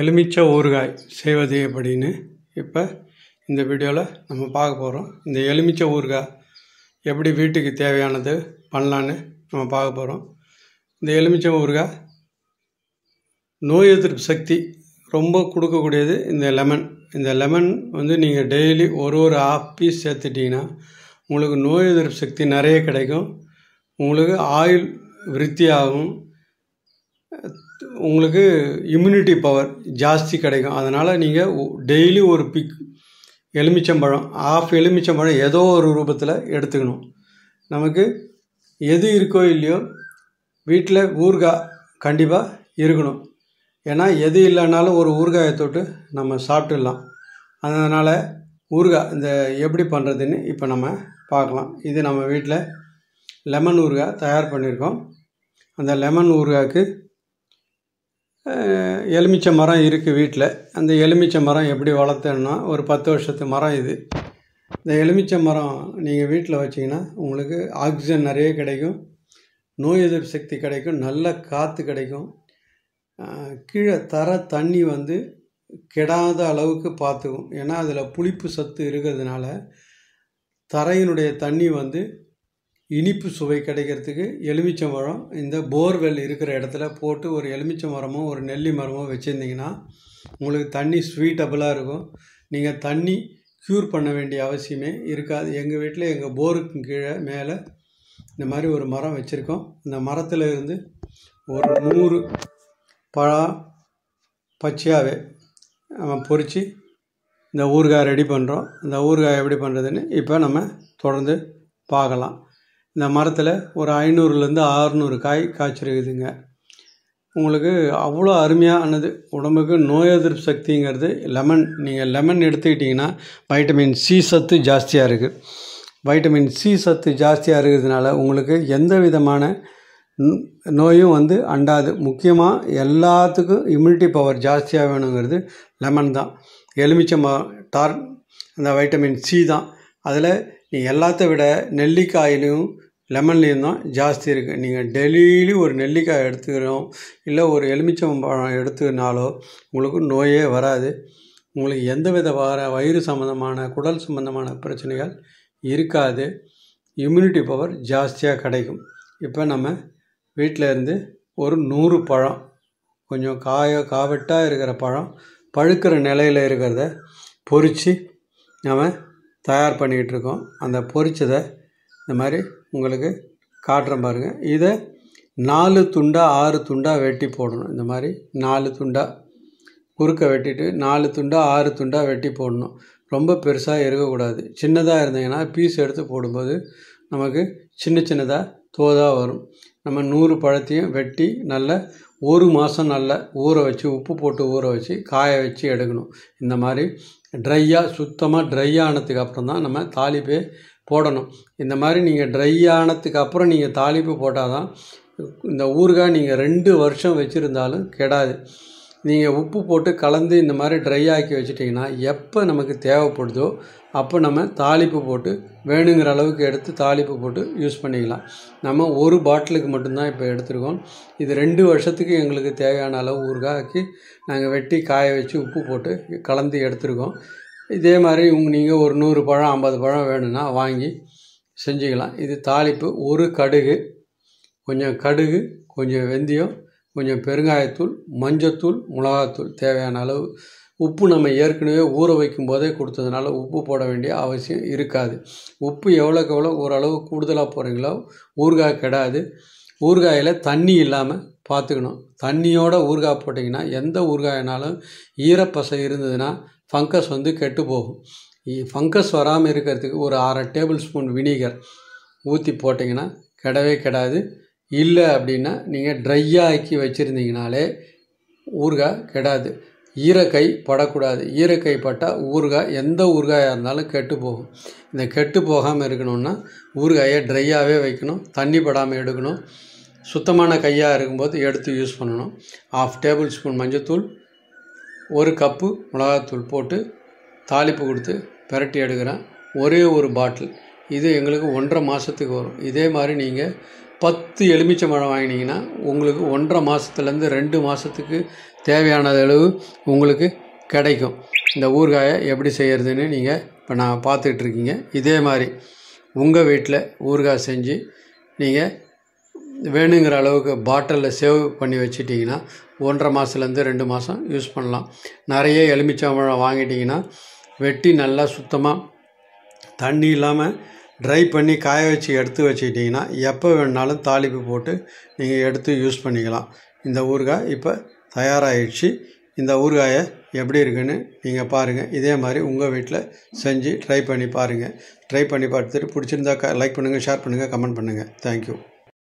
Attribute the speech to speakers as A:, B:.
A: எலுமிச்சை ஊறுகாய் செய்வது எப்படின்னு இப்போ இந்த வீடியோவில் நம்ம பார்க்க போகிறோம் இந்த எலுமிச்சை ஊறுகாய் எப்படி வீட்டுக்கு தேவையானது பண்ணலான்னு நம்ம பார்க்க போகிறோம் இந்த எலுமிச்சை ஊறுகாய் நோய் எதிர்ப்பு சக்தி ரொம்ப கொடுக்கக்கூடியது இந்த லெமன் இந்த லெமன் வந்து நீங்கள் டெய்லி ஒரு ஒரு ஆஃப் பீஸ் சேர்த்துட்டிங்கன்னா உங்களுக்கு நோய் எதிர்ப்பு சக்தி நிறைய கிடைக்கும் உங்களுக்கு ஆயில் விருத்தியாகும் உங்களுக்கு இம்யூனிட்டி பவர் ஜாஸ்தி கிடைக்கும் அதனால் நீங்கள் டெய்லி ஒரு பிக் எலுமிச்சம்பழம் ஆஃப் எலுமிச்சம்பழம் ஏதோ ஒரு ரூபத்தில் எடுத்துக்கணும் நமக்கு எது இருக்கோ இல்லையோ வீட்டில் ஊறுகாய் கண்டிப்பாக இருக்கணும் ஏன்னா எது இல்லைனாலும் ஒரு ஊறுகாயை தொட்டு நம்ம சாப்பிட்டுடலாம் அதனால் ஊறுகாய் இந்த எப்படி பண்ணுறதுன்னு இப்போ நம்ம பார்க்கலாம் இது நம்ம வீட்டில் லெமன் ஊறுகாய் தயார் பண்ணியிருக்கோம் அந்த லெமன் ஊறுகாய்க்கு எலுமிச்சை மரம் இருக்குது வீட்டில் அந்த எலுமிச்சை மரம் எப்படி வளர்த்தேன்னா ஒரு பத்து வருஷத்து மரம் இது இந்த எலுமிச்சை மரம் நீங்கள் வீட்டில் வச்சிங்கன்னா உங்களுக்கு ஆக்சிஜன் நிறைய கிடைக்கும் நோய் எதிர்ப்பு சக்தி கிடைக்கும் நல்ல காற்று கிடைக்கும் கீழே தர தண்ணி வந்து கெடாத அளவுக்கு பார்த்துக்கும் ஏன்னா அதில் புளிப்பு சத்து இருக்கிறதுனால தரையினுடைய தண்ணி வந்து இனிப்பு சுவை கிடைக்கிறதுக்கு எலுமிச்சை மரம் இந்த போர்வெல் இருக்கிற இடத்துல போட்டு ஒரு எலுமிச்சை மரமோ ஒரு நெல்லி மரமோ வச்சுருந்திங்கன்னா உங்களுக்கு தண்ணி ஸ்வீட்டபுளாக இருக்கும் நீங்கள் தண்ணி க்யூர் பண்ண வேண்டிய அவசியமே இருக்காது எங்கள் வீட்டில் எங்கள் போருக்கு கீழே மேலே இந்த மாதிரி ஒரு மரம் வச்சுருக்கோம் இந்த மரத்தில் இருந்து ஒரு நூறு பழம் பச்சையாகவே நம்ம பொறித்து இந்த ஊறுகாய் ரெடி பண்ணுறோம் இந்த ஊறுகாய் எப்படி பண்ணுறதுன்னு இப்போ நம்ம தொடர்ந்து பார்க்கலாம் இந்த மரத்தில் ஒரு ஐநூறுலேருந்து ஆறுநூறு காய் காய்ச்சிருக்குதுங்க உங்களுக்கு அவ்வளோ அருமையானது உடம்புக்கு நோய் எதிர்ப்பு சக்திங்கிறது லெமன் நீங்கள் லெமன் எடுத்துக்கிட்டிங்கன்னா வைட்டமின் சி சத்து ஜாஸ்தியாக இருக்குது வைட்டமின் சி சத்து ஜாஸ்தியாக இருக்கிறதுனால உங்களுக்கு எந்த விதமான நோயும் வந்து அண்டாது முக்கியமாக எல்லாத்துக்கும் இம்யூனிட்டி பவர் ஜாஸ்தியாக வேணுங்கிறது லெமன் தான் எலுமிச்சம்பா டார் அந்த வைட்டமின் சி தான் அதில் நீங்கள் எல்லாத்த விட நெல்லிக்காயிலையும் லெமன்லேயும் தான் ஜாஸ்தி இருக்குது நீங்கள் டெய்லியும் ஒரு நெல்லிக்காய் எடுத்துக்கிறோம் இல்லை ஒரு எலுமிச்சம் பழம் எடுத்துக்கினாலோ உங்களுக்கு நோயே வராது உங்களுக்கு எந்த வித வர வயிறு சம்மந்தமான குடல் சம்மந்தமான பிரச்சனைகள் இருக்காது இம்யூனிட்டி பவர் ஜாஸ்தியாக கிடைக்கும் இப்போ நம்ம வீட்டில் இருந்து ஒரு நூறு பழம் கொஞ்சம் காய காவெட்டாக இருக்கிற பழம் பழுக்கிற நிலையில் இருக்கிறத பொறித்து நம்ம தயார் பண்ணிக்கிட்டு இருக்கோம் அந்த பொரிச்சதை இந்த மாதிரி உங்களுக்கு காட்டுற பாருங்கள் இதை நாலு துண்டாக ஆறு துண்டாக வெட்டி போடணும் இந்த மாதிரி நாலு துண்டாக குறுக்க வெட்டிட்டு நாலு துண்டாக ஆறு துண்டாக வெட்டி போடணும் ரொம்ப பெருசாக இருக்கக்கூடாது சின்னதாக இருந்தீங்கன்னா பீஸ் எடுத்து போடும்போது நமக்கு சின்ன சின்னதாக தோதாக வரும் நம்ம நூறு பழத்தையும் வெட்டி நல்ல ஒரு மாதம் நல்ல ஊற வச்சு உப்பு போட்டு ஊற வச்சு காய வச்சு எடுக்கணும் இந்த மாதிரி ட்ரையாக சுத்தமாக ட்ரை ஆனதுக்கு அப்புறம் தான் நம்ம தாலிப்பே போடணும் இந்த மாதிரி நீங்கள் ட்ரை ஆனதுக்கு அப்புறம் நீங்கள் தாலிப்பு போட்டால் தான் இந்த ஊறுகாய் நீங்கள் ரெண்டு வருஷம் வச்சுருந்தாலும் கெடாது நீங்கள் உப்பு போட்டு கலந்து இந்த மாதிரி ட்ரை ஆக்கி வச்சுட்டிங்கன்னா எப்போ நமக்கு தேவைப்படுதோ அப்போ நம்ம தாளிப்பு போட்டு வேணுங்கிற அளவுக்கு எடுத்து தாளிப்பு போட்டு யூஸ் பண்ணிக்கலாம் நம்ம ஒரு பாட்டிலுக்கு மட்டும்தான் இப்போ எடுத்துருக்கோம் இது ரெண்டு வருஷத்துக்கு எங்களுக்கு தேவையான அளவு ஊறுகாக்கி நாங்கள் வெட்டி காய வச்சு உப்பு போட்டு கலந்து எடுத்துருக்கோம் இதே மாதிரி உங்க நீங்கள் ஒரு நூறு பழம் ஐம்பது பழம் வேணும்னா வாங்கி செஞ்சுக்கலாம் இது தாளிப்பு ஒரு கடுகு கொஞ்சம் கடுகு கொஞ்சம் வெந்தயம் கொஞ்சம் பெருங்காயத்தூள் மஞ்சத்தூள் மிளகாத்தூள் தேவையான அளவு உப்பு நம்ம ஏற்கனவே ஊற வைக்கும் போதே கொடுத்ததுனால உப்பு போட வேண்டிய அவசியம் இருக்காது உப்பு எவ்வளோக்கு எவ்வளோ ஓரளவு கூடுதலாக போகிறீங்களோ ஊறுகாய் கெடாது ஊறுகாயில் தண்ணி இல்லாமல் பார்த்துக்கணும் தண்ணியோட ஊறுகாய் போட்டிங்கன்னா எந்த ஊறுகாயினாலும் ஈரப்பசை இருந்ததுன்னா ஃபங்கஸ் வந்து கெட்டு போகும் ஃபங்கஸ் வராமல் இருக்கிறதுக்கு ஒரு அரை டேபிள் ஸ்பூன் வினிகர் ஊற்றி போட்டிங்கன்னா கெடவே கெடாது இல்லை அப்படின்னா நீங்கள் ட்ரையாக்கி வச்சுருந்தீங்கனாலே ஊறுகாய் கெடாது ஈரக்கை படக்கூடாது ஈரக்கை பட்டால் ஊறுகாய் எந்த ஊறுகாயாக இருந்தாலும் கெட்டு போகும் இந்த கெட்டு போகாமல் இருக்கணும்னா ஊறுகாயை ட்ரையாகவே வைக்கணும் தண்ணி படாமல் எடுக்கணும் சுத்தமான கையாக இருக்கும்போது எடுத்து யூஸ் பண்ணணும் ஆஃப் டேபிள் ஸ்பூன் மஞ்சத்தூள் ஒரு கப்பு மிளகாத்தூள் போட்டு தாளிப்பு கொடுத்து பெரட்டி எடுக்கிறேன் ஒரே ஒரு பாட்டில் இது எங்களுக்கு ஒன்றரை மாதத்துக்கு வரும் இதே மாதிரி நீங்கள் பத்து எலுமிச்சை மழை வாங்கினீங்கன்னா உங்களுக்கு ஒன்றரை மாதத்துலேருந்து ரெண்டு மாதத்துக்கு தேவையான அளவு உங்களுக்கு கிடைக்கும் இந்த ஊறுகாயை எப்படி செய்கிறதுன்னு நீங்கள் இப்போ நான் பார்த்துட்ருக்கீங்க இதே மாதிரி உங்கள் வீட்டில் ஊறுகாய் செஞ்சு நீங்கள் வேணுங்கிற அளவுக்கு பாட்டிலில் சேவ் பண்ணி வச்சிட்டிங்கன்னா ஒன்றரை மாதத்துலேருந்து ரெண்டு மாதம் யூஸ் பண்ணலாம் நிறைய எலுமிச்சம்பழம் வாங்கிட்டிங்கன்னா வெட்டி நல்லா சுத்தமாக தண்ணி இல்லாமல் ட்ரை பண்ணி காய வச்சு எடுத்து வச்சுக்கிட்டிங்கன்னா எப்போ வேணுனாலும் தாளிப்பு போட்டு நீங்கள் எடுத்து யூஸ் பண்ணிக்கலாம் இந்த ஊறுகாய் இப்போ தயாராகிடுச்சு இந்த ஊறுகாயை எப்படி இருக்குன்னு நீங்கள் பாருங்கள் இதே மாதிரி உங்கள் வீட்டில் செஞ்சு ட்ரை பண்ணி பாருங்கள் ட்ரை பண்ணி பார்த்துட்டு பிடிச்சிருந்தா லைக் பண்ணுங்கள் ஷேர் பண்ணுங்கள் கமெண்ட் பண்ணுங்கள் தேங்க்யூ